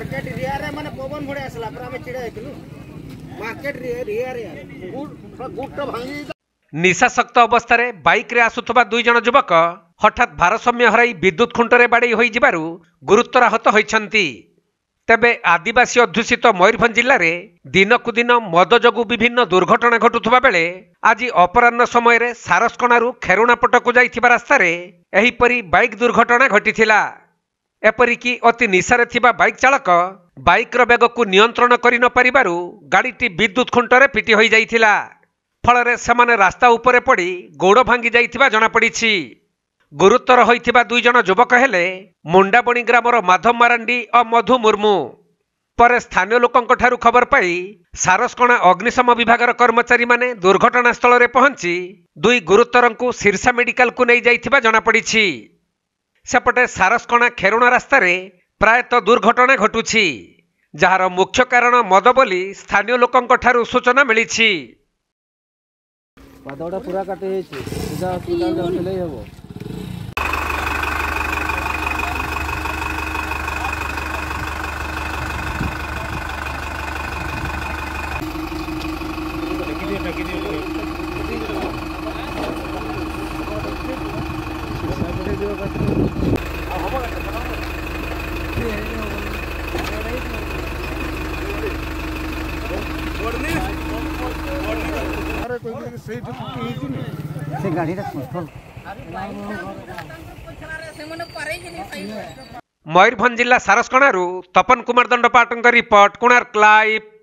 market রিয়ারে মানে পবন ভরে আসলা পুরা আমি চিড়া হইতিলু মার্কেট রিয়ারে গুড গুডটা ভাঙি নিশাসক্ত অবস্থায় বাইক্রে আসুবা দুইজন যুবক হঠাৎ ভারসাম্য হরাই বিদ্যুৎ খুঁটরে বাড়াই হয়ে যাবার গুরুত্বরাহত হয়েছেন তেবে আদিবাসী অধ্যুষিত ময়ূরভঞ্জ জেলার দিনকু দিন মদ যোগু বিভিন্ন দুর্ঘটনা ঘটুবা বেড়ে আজ অপরাহ্ন সময়ের সারসকণু খেরুণাপটকু যাই রাস্তায় এইপরি বাইক দুর্ঘটনা ঘটি ଏପରିକି ଅତି ନିଶାରେ ଥିବା ବାଇକ୍ ଚାଳକ ବାଇକ୍ର ବେଗକୁ ନିୟନ୍ତ୍ରଣ କରିନପାରିବାରୁ ଗାଡ଼ିଟି ବିଦ୍ୟୁତ୍ ଖୁଣ୍ଟରେ ପିଟି ହୋଇଯାଇଥିଲା ଫଳରେ ସେମାନେ ରାସ୍ତା ଉପରେ ପଡ଼ି ଗୋଡ଼ ଭାଙ୍ଗି ଯାଇଥିବା ଜଣାପଡ଼ିଛି ଗୁରୁତର ହୋଇଥିବା ଦୁଇ ଜଣ ଯୁବକ ହେଲେ ମୁଣ୍ଡାବଣି ଗ୍ରାମର ମାଧବ ମାରାଣ୍ଡି ଓ ମଧୁ ମୁର୍ମୁ ପରେ ସ୍ଥାନୀୟ ଲୋକଙ୍କଠାରୁ ଖବର ପାଇ ସାରସକଣା ଅଗ୍ନିଶମ ବିଭାଗର କର୍ମଚାରୀମାନେ ଦୁର୍ଘଟଣାସ୍ଥଳରେ ପହଞ୍ଚି ଦୁଇ ଗୁରୁତରଙ୍କୁ ଶୀର୍ଷା ମେଡିକାଲକୁ ନେଇଯାଇଥିବା ଜଣାପଡ଼ିଛି ସେପଟେ ସାରସକଣା ଖେରୁଣା ରାସ୍ତାରେ ପ୍ରାୟତଃ ଦୁର୍ଘଟଣା ଘଟୁଛି ଯାହାର ମୁଖ୍ୟ କାରଣ ମଦ ବୋଲି ସ୍ଥାନୀୟ ଲୋକଙ୍କଠାରୁ ସୂଚନା ମିଳିଛି ପାଦଟା ପୁରା କାଟି ହେଇଛି ସିଧା ହସ୍ପିଟାଲ ହେବ से गाड़ी जिला सारसकणु तपन कुमार दंडपाठ रिपोर्ट कोणार्क लाइव